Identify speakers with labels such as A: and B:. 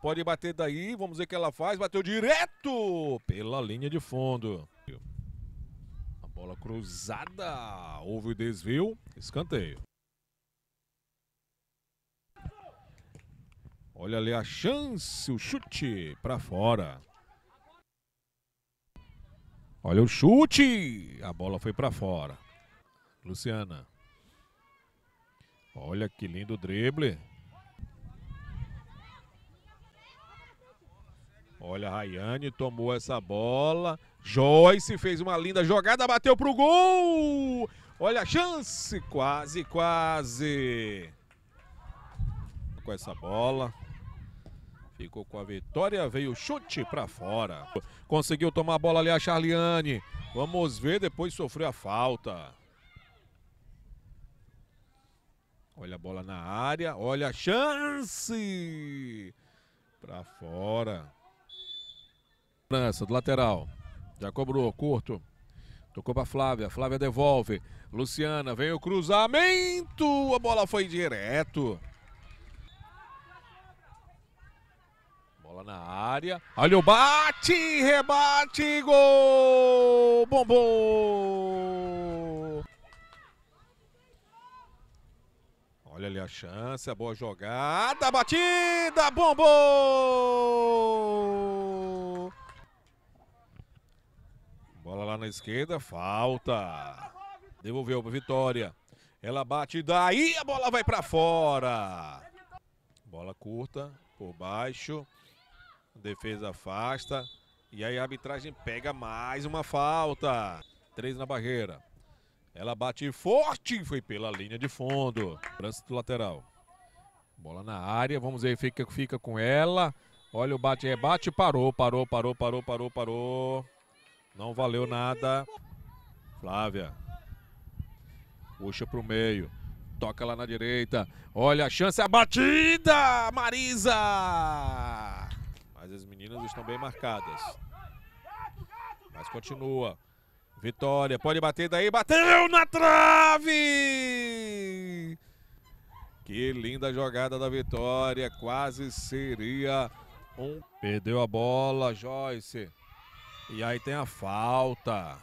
A: Pode bater daí, vamos ver o que ela faz. Bateu direto pela linha de fundo. A bola cruzada. Houve o desvio. Escanteio. Olha ali a chance, o chute para fora. Olha o chute! A bola foi para fora. Luciana. Olha que lindo drible. Olha, Rayane tomou essa bola. Joyce fez uma linda jogada, bateu pro gol! Olha a chance! Quase, quase! Com essa bola. Ficou com a vitória, veio chute para fora. Conseguiu tomar a bola ali a Charliane. Vamos ver, depois sofreu a falta. Olha a bola na área, olha a chance! Para fora. França, do lateral. Já cobrou, curto. Tocou para Flávia. Flávia devolve. Luciana, vem o cruzamento. A bola foi direto. Bola na área. Olha o bate, rebate, gol! bombou Olha ali a chance, a boa jogada, batida, bombou na esquerda, falta. Devolveu para Vitória. Ela bate daí, a bola vai para fora. Bola curta, por baixo. Defesa afasta. E aí a arbitragem pega mais uma falta. Três na barreira. Ela bate forte, foi pela linha de fundo. Trânsito lateral. Bola na área, vamos ver, fica, fica com ela. Olha o bate-rebate, parou, parou, parou, parou, parou, parou. Não valeu nada. Flávia. Puxa para o meio. Toca lá na direita. Olha a chance, a batida! Marisa! Mas as meninas estão bem marcadas. Mas continua. Vitória, pode bater daí. Bateu na trave! Que linda jogada da Vitória. Quase seria um. Perdeu a bola, Joyce. E aí tem a falta.